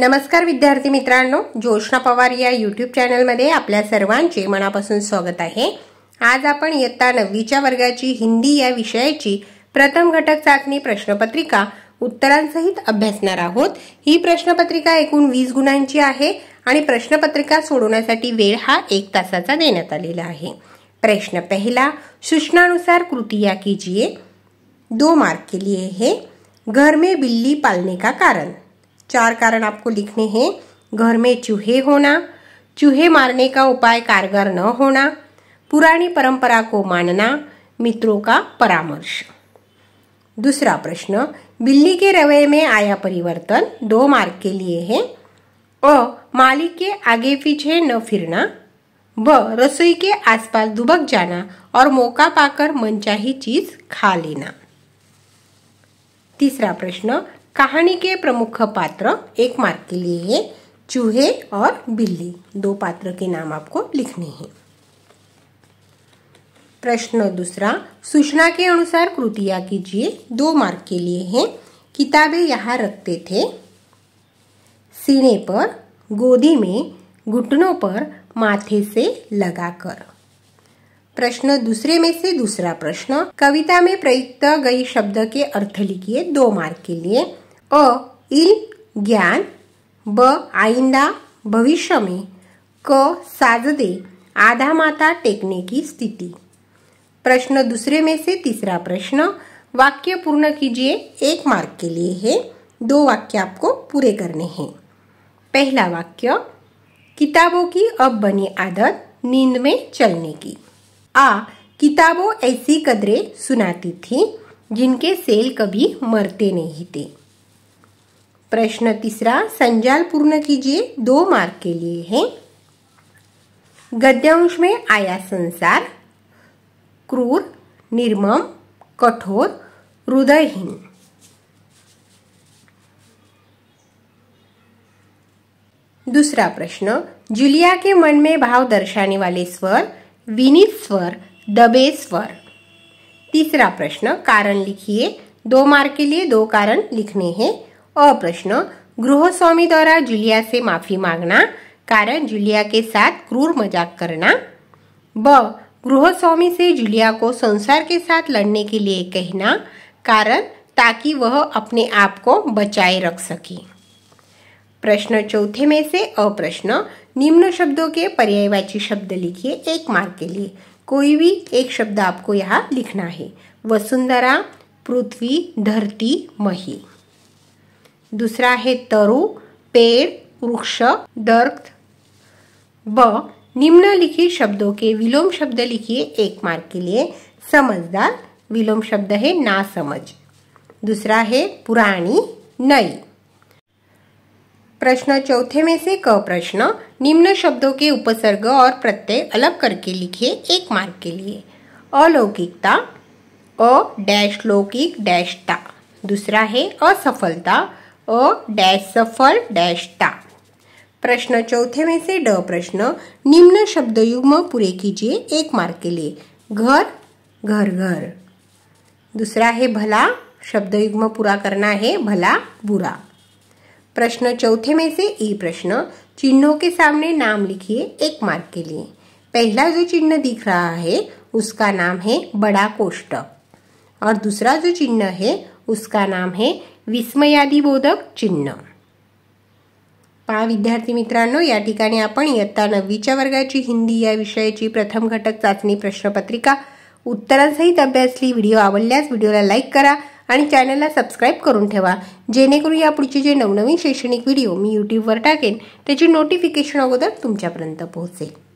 नमस्कार विद्यार्थी मित्रांनो ज्योष्णा पवार या युट्यूब चॅनलमध्ये आपल्या सर्वांचे मनापासून स्वागत आहे आज आपण इयत्ता नववीच्या वर्गाची हिंदी या विषयाची प्रथम घटक चाचणी प्रश्नपत्रिका उत्तरांसहित अभ्यासणार आहोत ही प्रश्नपत्रिका एकूण वीस गुणांची आहे आणि प्रश्नपत्रिका सोडवण्यासाठी वेळ हा एक तासाचा देण्यात आलेला आहे प्रश्न पहिला सूचनानुसार कृतिया कीजिए दो मार्क के लिए हे घर में बिल्ली पालने का कारण चार कारण आपको लिखने हैं घर में चूहे होना चूहे मारने का उपाय कारगर न होना पुरानी परंपरा को मानना मित्रों का परामर्श दूसरा प्रश्न बिल्ली के रवैये में आया परिवर्तन दो मार्ग के लिए है अ मालिक के आगे पीछे न फिरना ब रसोई के आसपास दुबक जाना और मौका पाकर मनचाही चीज खा लेना तीसरा प्रश्न कहानी के प्रमुख पात्र एक मार्क के लिए है चूहे और बिल्ली दो पात्र के नाम आपको लिखने हैं प्रश्न दूसरा सूचना के अनुसार कृतिया कीजिए दो मार्क के लिए हैं किताबें यहाँ रखते थे सीने पर गोदी में घुटनों पर माथे से लगाकर प्रश्न दूसरे में से दूसरा प्रश्न कविता में प्रयुक्त गई शब्द के अर्थ लिखिए दो मार्क के लिए अ इल ज्ञान ब आइंदा भविष्य में क साजदे आधा माथा टेकने की स्थिति प्रश्न दूसरे में से तीसरा प्रश्न वाक्य पूर्ण कीजिए एक मार्क के लिए है दो वाक्य आपको पूरे करने हैं पहला वाक्य किताबों की अब बनी आदत नींद में चलने की आ किताबों ऐसी कदरे सुनाती थी जिनके सेल कभी मरते नहीं थे प्रश्न तीसरा संजाल पूर्ण कीजिए दो मार्क के लिए है गद्यांश में आया संसार क्रूर निर्मम कठोर हृदयहीन दूसरा प्रश्न जुलिया के मन में भाव दर्शाने वाले स्वर विनीत स्वर दबे स्वर तीसरा प्रश्न कारण लिखिए दो मार्क के लिए दो कारण लिखने हैं अप्रश्न गृहस्वामी द्वारा जुलिया से माफी मांगना कारण जुलिया के साथ क्रूर मजाक करना ब गृहस्वामी से जुलिया को संसार के साथ लड़ने के लिए कहना कारण ताकि वह अपने आप को बचाए रख सके प्रश्न चौथे में से अप्रश्न निम्न शब्दों के पर्यायवाची शब्द लिखिए एक मार्क के लिए कोई भी एक शब्द आपको यहाँ लिखना है वसुंधरा पृथ्वी धरती मही दूसरा है तरु पेड़ वृक्ष दर्द व निम्नलिखित शब्दों के विलोम शब्द लिखिए एक मार्क के लिए समझदार विलोम शब्द है ना समझ दूसरा है पुरानी नई प्रश्न चौथे में से क प्रश्न निम्न शब्दों के उपसर्ग और प्रत्यय अलग करके लिखिए एक मार्क के लिए अलौकिकता अ डैश लौकिक डैश ता दूसरा है असफलता अ डैश सफल डैश ता प्रश्न चौथे में से ड प्रश्न निम्न शब्द युग्म पूरे कीजिए एक मार्क के लिए घर घर घर दूसरा है भला शब्द युग्म पूरा करना है भला बुरा प्रश्न चौथे में से ई प्रश्न चिन्हों के सामने नाम लिखिए एक मार्क के लिए पहला जो चिन्ह दिख रहा है उसका नाम है बड़ा कोष्ट और दूसरा जो चिन्ह है उसका नाम है विस्मयादिबोधक चिन्ह पहा विद्यार्थी मित्रांनो या ठिकाणी आपण इयत्ता नववीच्या वर्गाची हिंदी या विषयाची प्रथम घटक चाचणी प्रश्नपत्रिका उत्तरांसहित अभ्यासली व्हिडिओ आवडल्यास व्हिडिओला लाईक करा आणि चॅनलला सबस्क्राईब करून ठेवा जेणेकरून यापुढचे जे नवनवीन शैक्षणिक व्हिडिओ मी यूट्यूबवर टाकेन त्याची नोटिफिकेशन अगोदर तुमच्यापर्यंत पोहोचेल